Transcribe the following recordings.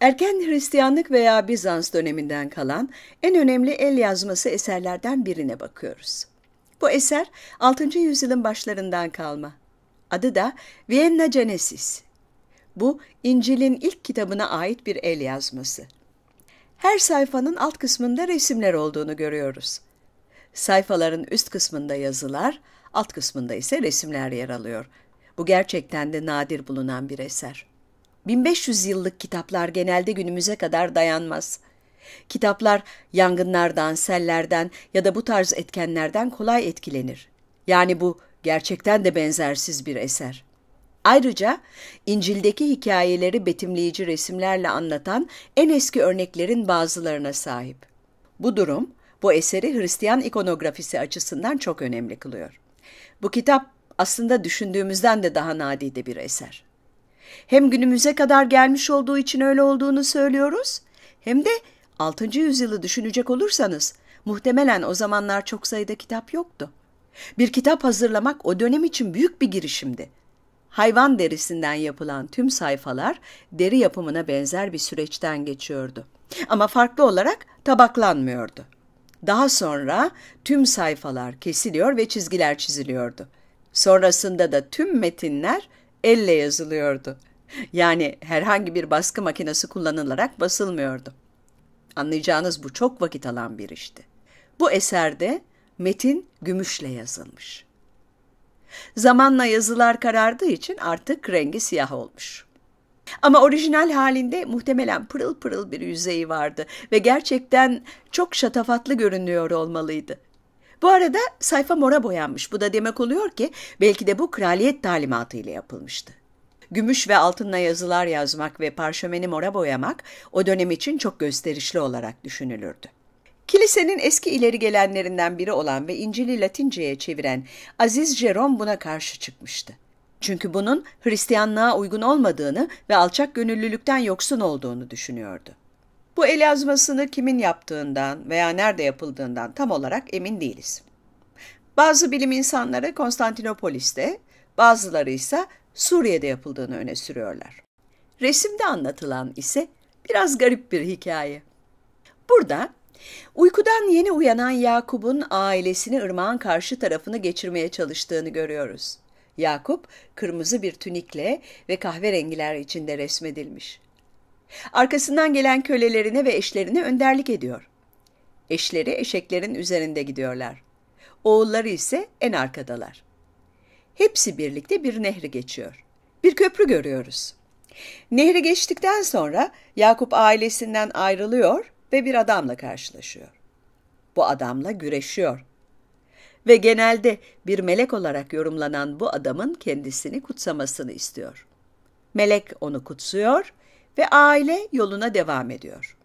Erken Hristiyanlık veya Bizans döneminden kalan en önemli el yazması eserlerden birine bakıyoruz. Bu eser 6. yüzyılın başlarından kalma. Adı da Vienna Genesis. Bu İncil'in ilk kitabına ait bir el yazması. Her sayfanın alt kısmında resimler olduğunu görüyoruz. Sayfaların üst kısmında yazılar, alt kısmında ise resimler yer alıyor. Bu gerçekten de nadir bulunan bir eser. 1500 yıllık kitaplar genelde günümüze kadar dayanmaz. Kitaplar yangınlardan, sellerden ya da bu tarz etkenlerden kolay etkilenir. Yani bu gerçekten de benzersiz bir eser. Ayrıca İncil'deki hikayeleri betimleyici resimlerle anlatan en eski örneklerin bazılarına sahip. Bu durum bu eseri Hristiyan ikonografisi açısından çok önemli kılıyor. Bu kitap aslında düşündüğümüzden de daha nadide bir eser. Hem günümüze kadar gelmiş olduğu için öyle olduğunu söylüyoruz hem de 6. yüzyılı düşünecek olursanız muhtemelen o zamanlar çok sayıda kitap yoktu. Bir kitap hazırlamak o dönem için büyük bir girişimdi. Hayvan derisinden yapılan tüm sayfalar deri yapımına benzer bir süreçten geçiyordu. Ama farklı olarak tabaklanmıyordu. Daha sonra tüm sayfalar kesiliyor ve çizgiler çiziliyordu. Sonrasında da tüm metinler elle yazılıyordu. Yani herhangi bir baskı makinesi kullanılarak basılmıyordu. Anlayacağınız bu çok vakit alan bir işti. Bu eserde metin gümüşle yazılmış. Zamanla yazılar karardığı için artık rengi siyah olmuş. Ama orijinal halinde muhtemelen pırıl pırıl bir yüzeyi vardı ve gerçekten çok şatafatlı görünüyor olmalıydı. Bu arada sayfa mora boyanmış. Bu da demek oluyor ki belki de bu kraliyet talimatı ile yapılmıştı. Gümüş ve altınla yazılar yazmak ve parşömeni mora boyamak o dönem için çok gösterişli olarak düşünülürdü. Kilisenin eski ileri gelenlerinden biri olan ve İncil'i Latince'ye çeviren Aziz Jerome buna karşı çıkmıştı. Çünkü bunun Hristiyanlığa uygun olmadığını ve alçak gönüllülükten yoksun olduğunu düşünüyordu. Bu el yazmasını kimin yaptığından veya nerede yapıldığından tam olarak emin değiliz. Bazı bilim insanları Konstantinopolis'te, bazıları ise Suriye'de yapıldığını öne sürüyorlar. Resimde anlatılan ise biraz garip bir hikaye. Burada uykudan yeni uyanan Yakup'un ailesini ırmağın karşı tarafını geçirmeye çalıştığını görüyoruz. Yakup kırmızı bir tünikle ve kahverengiler içinde resmedilmiş. Arkasından gelen kölelerine ve eşlerine önderlik ediyor. Eşleri eşeklerin üzerinde gidiyorlar. Oğulları ise en arkadalar. Hepsi birlikte bir nehri geçiyor. Bir köprü görüyoruz. Nehri geçtikten sonra Yakup ailesinden ayrılıyor ve bir adamla karşılaşıyor. Bu adamla güreşiyor. Ve genelde bir melek olarak yorumlanan bu adamın kendisini kutsamasını istiyor. Melek onu kutsuyor ve aile yoluna devam ediyor.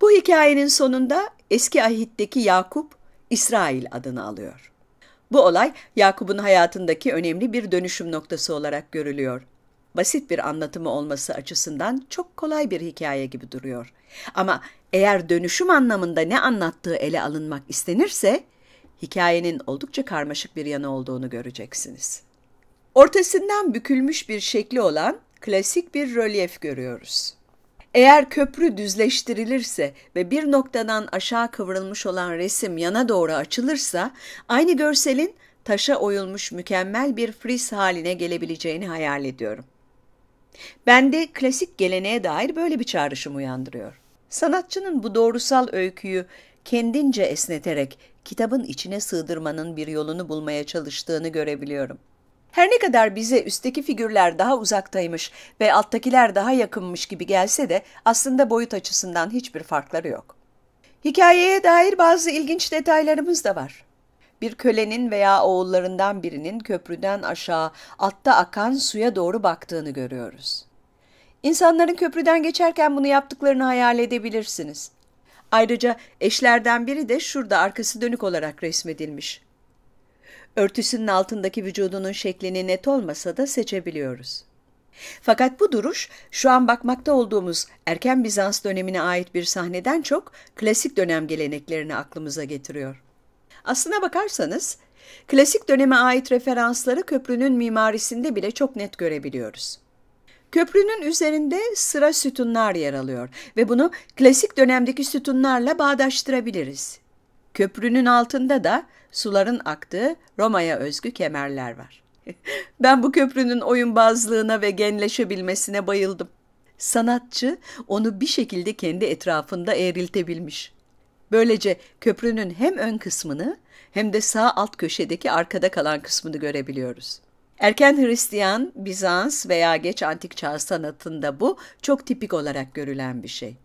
Bu hikayenin sonunda eski ahitteki Yakup, İsrail adını alıyor. Bu olay Yakup'un hayatındaki önemli bir dönüşüm noktası olarak görülüyor. Basit bir anlatımı olması açısından çok kolay bir hikaye gibi duruyor. Ama eğer dönüşüm anlamında ne anlattığı ele alınmak istenirse, hikayenin oldukça karmaşık bir yanı olduğunu göreceksiniz. Ortasından bükülmüş bir şekli olan klasik bir rölyef görüyoruz. Eğer köprü düzleştirilirse ve bir noktadan aşağı kıvrılmış olan resim yana doğru açılırsa, aynı görselin taşa oyulmuş mükemmel bir friz haline gelebileceğini hayal ediyorum. Bende klasik geleneğe dair böyle bir çağrışım uyandırıyor. Sanatçının bu doğrusal öyküyü kendince esneterek kitabın içine sığdırmanın bir yolunu bulmaya çalıştığını görebiliyorum. Her ne kadar bize üstteki figürler daha uzaktaymış ve alttakiler daha yakınmış gibi gelse de aslında boyut açısından hiçbir farkları yok. Hikayeye dair bazı ilginç detaylarımız da var. Bir kölenin veya oğullarından birinin köprüden aşağı altta akan suya doğru baktığını görüyoruz. İnsanların köprüden geçerken bunu yaptıklarını hayal edebilirsiniz. Ayrıca eşlerden biri de şurada arkası dönük olarak resmedilmiş. Örtüsünün altındaki vücudunun şeklini net olmasa da seçebiliyoruz. Fakat bu duruş şu an bakmakta olduğumuz erken Bizans dönemine ait bir sahneden çok klasik dönem geleneklerini aklımıza getiriyor. Aslına bakarsanız klasik döneme ait referansları köprünün mimarisinde bile çok net görebiliyoruz. Köprünün üzerinde sıra sütunlar yer alıyor ve bunu klasik dönemdeki sütunlarla bağdaştırabiliriz. Köprünün altında da suların aktığı Roma'ya özgü kemerler var. ben bu köprünün oyunbazlığına ve genleşebilmesine bayıldım. Sanatçı onu bir şekilde kendi etrafında eğriltebilmiş. Böylece köprünün hem ön kısmını hem de sağ alt köşedeki arkada kalan kısmını görebiliyoruz. Erken Hristiyan, Bizans veya geç antik çağ sanatında bu çok tipik olarak görülen bir şey.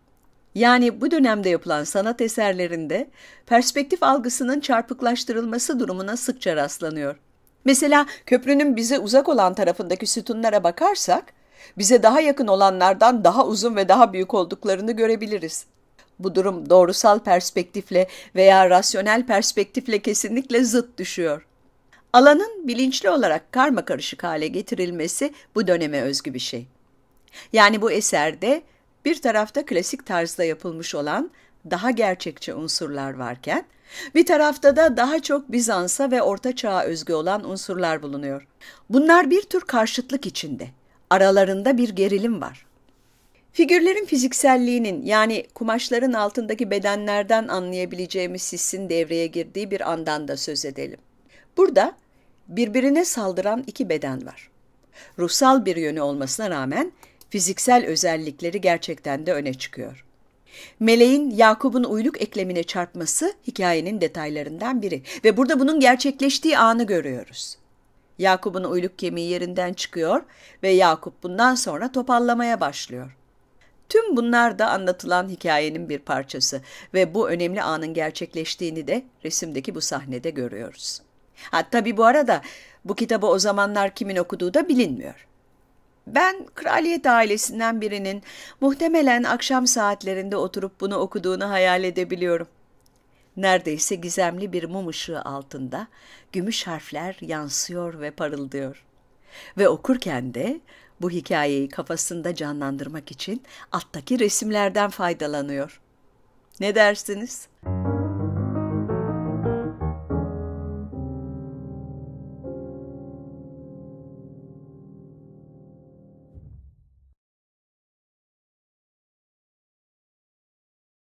Yani bu dönemde yapılan sanat eserlerinde perspektif algısının çarpıklaştırılması durumuna sıkça rastlanıyor. Mesela köprünün bize uzak olan tarafındaki sütunlara bakarsak, bize daha yakın olanlardan daha uzun ve daha büyük olduklarını görebiliriz. Bu durum doğrusal perspektifle veya rasyonel perspektifle kesinlikle zıt düşüyor. Alanın bilinçli olarak karma karışık hale getirilmesi bu döneme özgü bir şey. Yani bu eserde bir tarafta klasik tarzda yapılmış olan daha gerçekçi unsurlar varken, bir tarafta da daha çok Bizans'a ve Orta Çağ'a özgü olan unsurlar bulunuyor. Bunlar bir tür karşıtlık içinde. Aralarında bir gerilim var. Figürlerin fizikselliğinin yani kumaşların altındaki bedenlerden anlayabileceğimiz hissin devreye girdiği bir andan da söz edelim. Burada birbirine saldıran iki beden var. Ruhsal bir yönü olmasına rağmen fiziksel özellikleri gerçekten de öne çıkıyor. Meleğin Yakup'un uyluk eklemine çarpması hikayenin detaylarından biri ve burada bunun gerçekleştiği anı görüyoruz. Yakup'un uyluk kemiği yerinden çıkıyor ve Yakup bundan sonra topallamaya başlıyor. Tüm bunlar da anlatılan hikayenin bir parçası ve bu önemli anın gerçekleştiğini de resimdeki bu sahnede görüyoruz. Ha tabi bu arada bu kitabı o zamanlar kimin okuduğu da bilinmiyor. Ben kraliyet ailesinden birinin muhtemelen akşam saatlerinde oturup bunu okuduğunu hayal edebiliyorum. Neredeyse gizemli bir mum ışığı altında gümüş harfler yansıyor ve parıldıyor. Ve okurken de bu hikayeyi kafasında canlandırmak için alttaki resimlerden faydalanıyor. Ne dersiniz?''